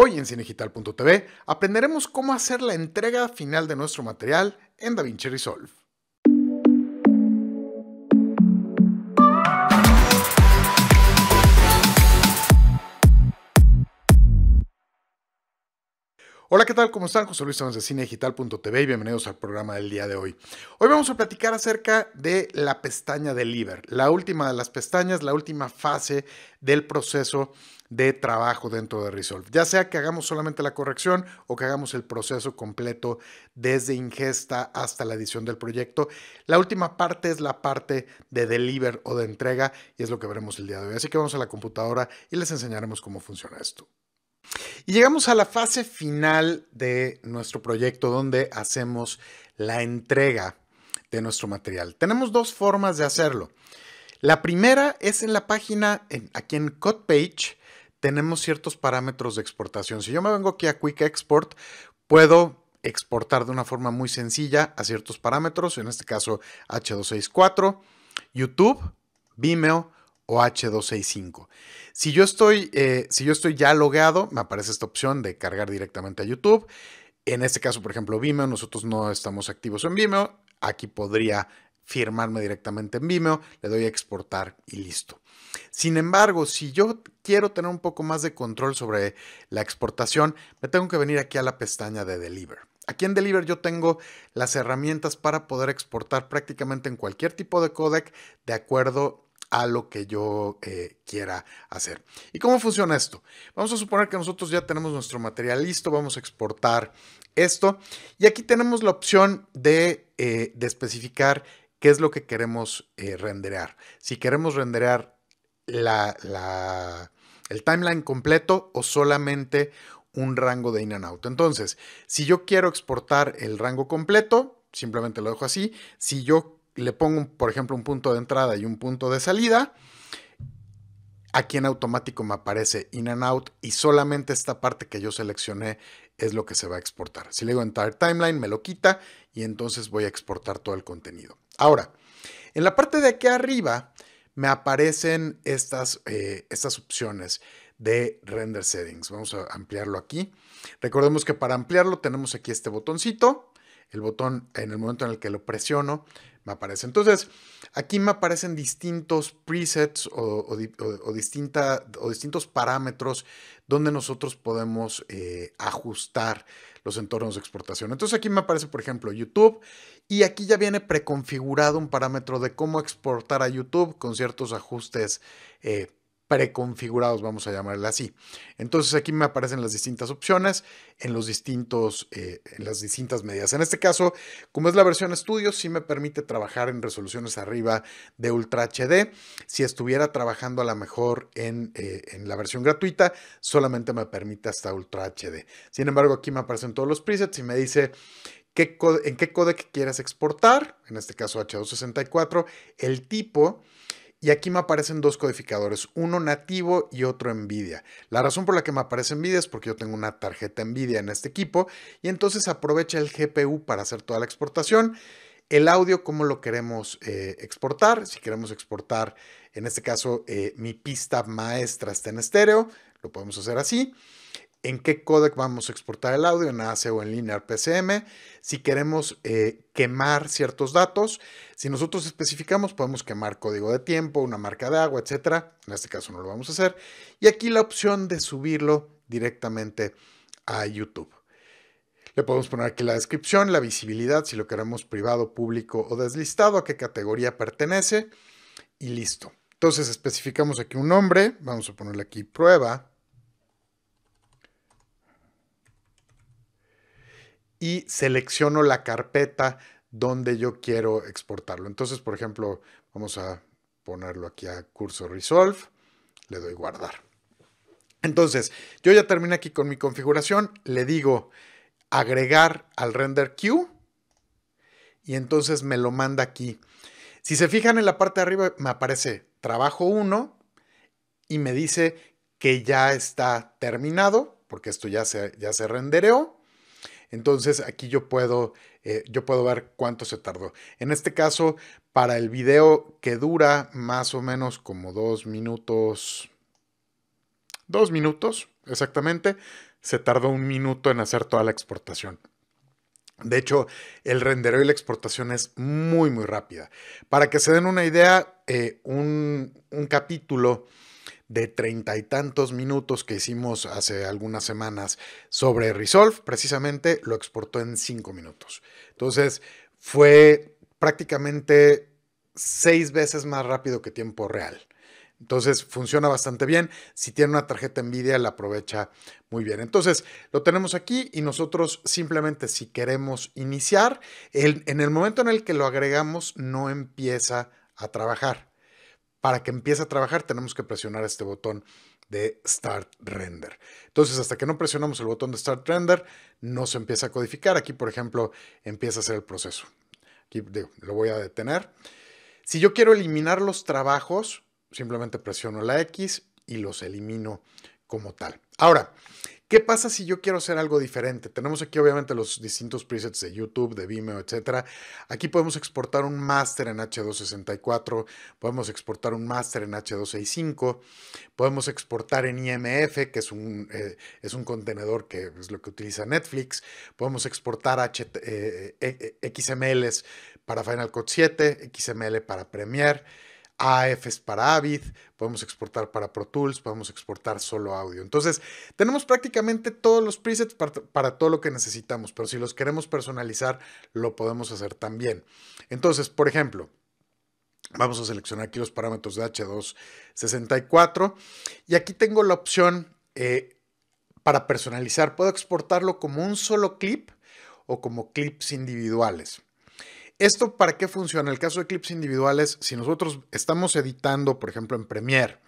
Hoy en cinegital.tv aprenderemos cómo hacer la entrega final de nuestro material en DaVinci Resolve. Hola, ¿qué tal? ¿Cómo están? José Luis Sánchez de cinedigital.tv y bienvenidos al programa del día de hoy. Hoy vamos a platicar acerca de la pestaña Deliver. la última de las pestañas, la última fase del proceso de trabajo dentro de Resolve. Ya sea que hagamos solamente la corrección o que hagamos el proceso completo desde ingesta hasta la edición del proyecto, la última parte es la parte de deliver o de entrega y es lo que veremos el día de hoy. Así que vamos a la computadora y les enseñaremos cómo funciona esto. Y llegamos a la fase final de nuestro proyecto donde hacemos la entrega de nuestro material. Tenemos dos formas de hacerlo. La primera es en la página, aquí en CodePage tenemos ciertos parámetros de exportación. Si yo me vengo aquí a Quick Export, puedo exportar de una forma muy sencilla a ciertos parámetros, en este caso H264, YouTube, Vimeo, o H265. Si yo estoy, eh, si yo estoy ya logueado, me aparece esta opción de cargar directamente a YouTube. En este caso, por ejemplo, Vimeo, nosotros no estamos activos en Vimeo. Aquí podría firmarme directamente en Vimeo, le doy a exportar y listo. Sin embargo, si yo quiero tener un poco más de control sobre la exportación, me tengo que venir aquí a la pestaña de Deliver. Aquí en Deliver yo tengo las herramientas para poder exportar prácticamente en cualquier tipo de codec de acuerdo a lo que yo eh, quiera hacer. ¿Y cómo funciona esto? Vamos a suponer que nosotros ya tenemos nuestro material listo, vamos a exportar esto y aquí tenemos la opción de, eh, especificar qué es lo que queremos eh, renderear. Si queremos renderear el timeline completo o solamente un rango de in and out. Entonces, si yo quiero exportar el rango completo, simplemente lo dejo así. Si yo le pongo, por ejemplo, un punto de entrada y un punto de salida, aquí en automático me aparece in and out y solamente esta parte que yo seleccioné es lo que se va a exportar. Si le digo entire timeline, me lo quita y entonces voy a exportar todo el contenido. Ahora, en la parte de aquí arriba me aparecen estas, eh, estas opciones de render settings. Vamos a ampliarlo aquí. Recordemos que para ampliarlo tenemos aquí este botoncito. El botón en el momento en el que lo presiono me aparece. Entonces, aquí me aparecen distintos presets o, o, distintos parámetros donde nosotros podemos eh, ajustar los entornos de exportación. Entonces aquí me aparece, por ejemplo, YouTube y aquí ya viene preconfigurado un parámetro de cómo exportar a YouTube con ciertos ajustes eh, preconfigurados, vamos a llamarla así. Entonces aquí me aparecen las distintas opciones en, los distintos, eh, en las distintas medidas. En este caso, como es la versión estudio, sí me permite trabajar en resoluciones arriba de Ultra HD. Si estuviera trabajando a lo mejor eh, en, la versión gratuita, solamente me permite hasta Ultra HD. Sin embargo, aquí me aparecen todos los presets y me dice qué en qué codec quieras exportar, en este caso H264, el tipo y aquí me aparecen dos codificadores, uno nativo y otro NVIDIA. La razón por la que me aparece NVIDIA es porque yo tengo una tarjeta NVIDIA en este equipo y entonces aprovecha el GPU para hacer toda la exportación. El audio, cómo lo queremos eh, exportar. Si queremos exportar, en este caso, eh, mi pista maestra está en estéreo, lo podemos hacer así en qué codec vamos a exportar el audio, en AC o en Linear PCM, si queremos eh, quemar ciertos datos. Si nosotros especificamos, podemos quemar código de tiempo, una marca de agua, etc. En este caso no lo vamos a hacer. Y aquí la opción de subirlo directamente a YouTube. Le podemos poner aquí la descripción, la visibilidad, si lo queremos privado, público o deslistado, a qué categoría pertenece y listo. Entonces especificamos aquí un nombre, vamos a ponerle aquí prueba y selecciono la carpeta donde yo quiero exportarlo. Entonces, por ejemplo, vamos a ponerlo aquí a curso Resolve, le doy guardar. Entonces, yo ya terminé aquí con mi configuración, le digo agregar al render queue y entonces me lo manda aquí. Si se fijan en la parte de arriba me aparece trabajo 1 y me dice que ya está terminado porque esto ya se, ya se rendereó entonces aquí eh, yo puedo, ver cuánto se tardó. En este caso, para el video que dura más o menos como dos minutos, dos minutos exactamente, se tardó un minuto en hacer toda la exportación. De hecho, el render y la exportación es muy, muy rápida. Para que se den una idea, eh, un capítulo de treinta y tantos minutos que hicimos hace algunas semanas sobre Resolve, precisamente lo exportó en cinco minutos. Entonces, fue prácticamente seis veces más rápido que tiempo real. Entonces funciona bastante bien. Si tiene una tarjeta Nvidia, la aprovecha muy bien. Entonces lo tenemos aquí y nosotros simplemente si queremos iniciar, en el momento en el que lo agregamos no empieza a trabajar para que empiece a trabajar tenemos que presionar este botón de Start Render. Entonces, hasta que no presionamos el botón de Start Render, no se empieza a codificar. Aquí, por ejemplo, empieza a hacer el proceso. Aquí lo voy a detener. Si yo quiero eliminar los trabajos, simplemente presiono la X y los elimino como tal. Ahora, ¿Qué pasa si yo quiero hacer algo diferente? Tenemos aquí obviamente los distintos presets de YouTube, de Vimeo, etc. Aquí podemos exportar un máster en H264, podemos exportar un máster en H265, podemos exportar en IMF, que es un, eh, es un contenedor que es lo que utiliza Netflix, podemos exportar XML eh, eh, XMLs para Final Cut 7, XML para Premiere es para Avid, podemos exportar para Pro Tools, podemos exportar solo audio. Entonces, tenemos prácticamente todos los presets para, todo lo que necesitamos, pero si los queremos personalizar, lo podemos hacer también. Entonces, por ejemplo, vamos a seleccionar aquí los parámetros de H264 y aquí tengo la opción eh, para personalizar. Puedo exportarlo como un solo clip o como clips individuales. ¿Esto para qué funciona? El caso de clips individuales, si nosotros estamos editando, por ejemplo, en Premiere,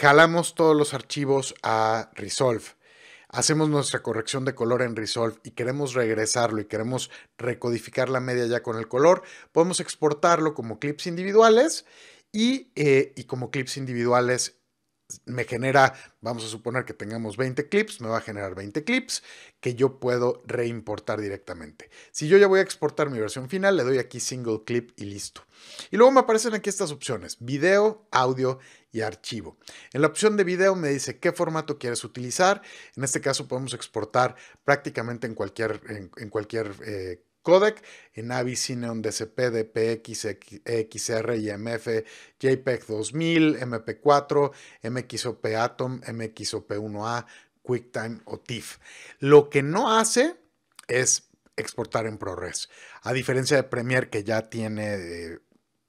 jalamos todos los archivos a Resolve, hacemos nuestra corrección de color en Resolve y queremos regresarlo y queremos recodificar la media ya con el color, podemos exportarlo como clips individuales y, eh, y como clips individuales me genera, vamos a suponer que tengamos 20 clips, me va a generar 20 clips que yo puedo reimportar directamente. Si yo ya voy a exportar mi versión final, le doy aquí single clip y listo. Y luego me aparecen aquí estas opciones, video, audio y archivo. En la opción de video me dice qué formato quieres utilizar. En este caso podemos exportar prácticamente en cualquier, en, cualquier eh, codec en AVI cineon DCP, DPX, XR, IMF, JPEG 2000, MP4, MXOP Atom, MXOP1A, QuickTime o TIFF. Lo que no hace es exportar en ProRes. A diferencia de Premiere que ya tiene eh,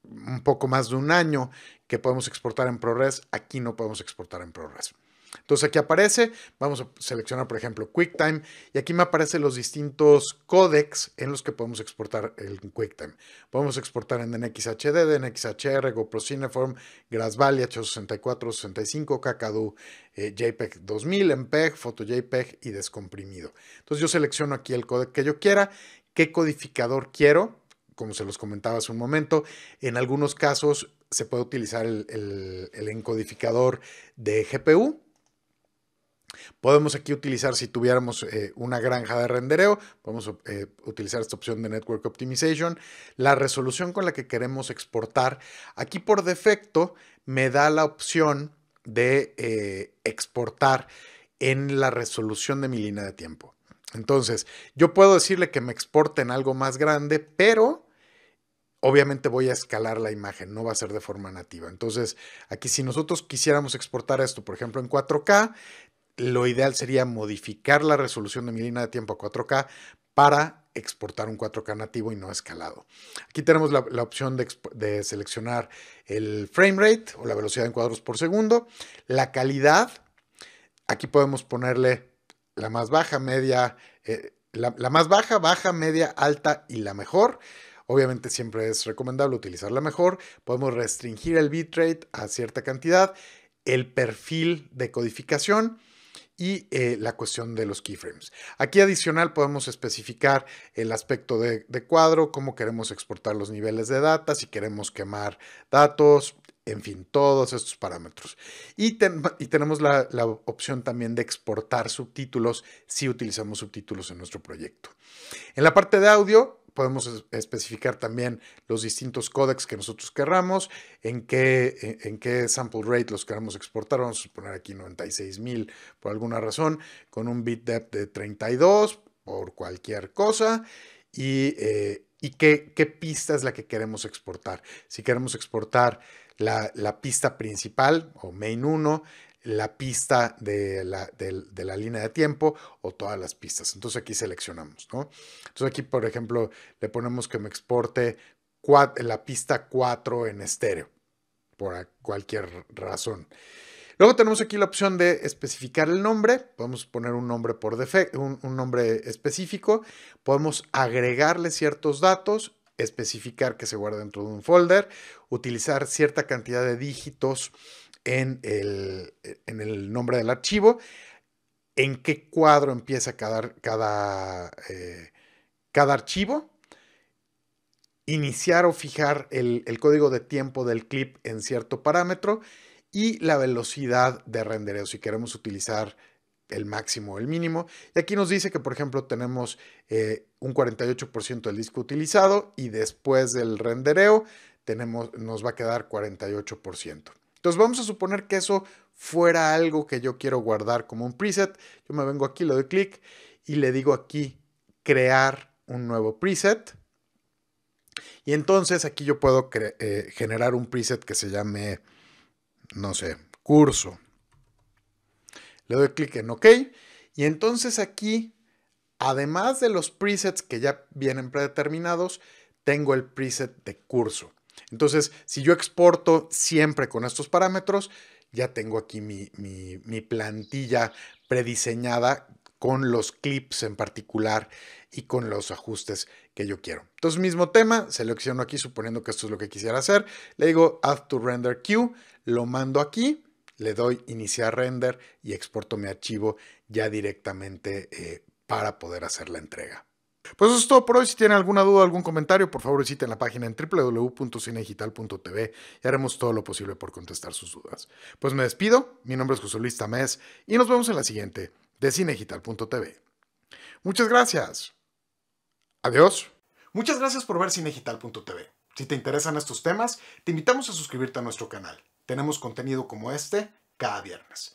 un poco más de un año que podemos exportar en ProRes, aquí no podemos exportar en ProRes. Entonces aquí aparece, vamos a seleccionar por ejemplo QuickTime y aquí me aparecen los distintos codecs en los que podemos exportar el QuickTime. Podemos exportar en NXHD, NXHR, GoPro Cineform, Valley, H64, 65, Kakadu, eh, JPEG 2000, MPEG, PhotoJPEG y descomprimido. Entonces yo selecciono aquí el codec que yo quiera, qué codificador quiero, como se los comentaba hace un momento, en algunos casos se puede utilizar el, el encodificador de GPU, Podemos aquí utilizar, si tuviéramos eh, una granja de rendereo, podemos eh, utilizar esta opción de Network Optimization. La resolución con la que queremos exportar, aquí por defecto me da la opción de eh, exportar en la resolución de mi línea de tiempo. Entonces, yo puedo decirle que me exporte en algo más grande, pero obviamente voy a escalar la imagen, no va a ser de forma nativa. Entonces, aquí si nosotros quisiéramos exportar esto, por ejemplo, en 4K, lo ideal sería modificar la resolución de mi línea de tiempo a 4K para exportar un 4K nativo y no escalado. Aquí tenemos la, opción de, seleccionar el frame rate o la velocidad en cuadros por segundo, la calidad, aquí podemos ponerle la más baja, media, eh, la, más baja, baja, media, alta y la mejor. Obviamente siempre es recomendable utilizar la mejor. Podemos restringir el bitrate a cierta cantidad, el perfil de codificación y eh, la cuestión de los keyframes. Aquí adicional podemos especificar el aspecto de, cuadro, cómo queremos exportar los niveles de data, si queremos quemar datos, en fin, todos estos parámetros. Y, tenemos la, opción también de exportar subtítulos si utilizamos subtítulos en nuestro proyecto. En la parte de audio podemos especificar también los distintos codecs que nosotros querramos, en qué, sample rate los queramos exportar. Vamos a poner aquí 96.000 por alguna razón, con un bit depth de 32 por cualquier cosa. Y, eh, qué, pista es la que queremos exportar. Si queremos exportar la pista principal o main 1, la pista de la, línea de tiempo o todas las pistas. Entonces aquí seleccionamos, ¿no? Entonces aquí, por ejemplo, le ponemos que me exporte la pista 4 en estéreo, por cualquier razón. Luego tenemos aquí la opción de especificar el nombre. Podemos poner un nombre por defecto, un, un, nombre específico. Podemos agregarle ciertos datos, especificar que se guarde dentro de un folder, utilizar cierta cantidad de dígitos en el, nombre del archivo, en qué cuadro empieza cada, cada, eh, cada archivo, iniciar o fijar el, código de tiempo del clip en cierto parámetro y la velocidad de rendereo, si queremos utilizar el máximo o el mínimo. Y aquí nos dice que, por ejemplo, tenemos eh, un 48% del disco utilizado y después del rendereo tenemos, nos va a quedar 48%. Entonces vamos a suponer que eso fuera algo que yo quiero guardar como un preset. Yo me vengo aquí, le doy clic y le digo aquí crear un nuevo preset. Y entonces aquí yo puedo eh, generar un preset que se llame, no sé, curso. Le doy clic en OK. Y entonces aquí, además de los presets que ya vienen predeterminados, tengo el preset de curso. Entonces, si yo exporto siempre con estos parámetros, ya tengo aquí mi, plantilla prediseñada con los clips en particular y con los ajustes que yo quiero. Entonces, mismo tema, selecciono aquí suponiendo que esto es lo que quisiera hacer. Le digo Add to Render Queue, lo mando aquí, le doy Iniciar Render y exporto mi archivo ya directamente eh, para poder hacer la entrega. Pues eso es todo por hoy. Si tienen alguna duda o algún comentario, por favor visiten la página en www.cinegital.tv y haremos todo lo posible por contestar sus dudas. Pues me despido, mi nombre es José Luis Tamés y nos vemos en la siguiente de cinegital.tv. Muchas gracias. Adiós. Muchas gracias por ver cinegital.tv. Si te interesan estos temas, te invitamos a suscribirte a nuestro canal. Tenemos contenido como este cada viernes.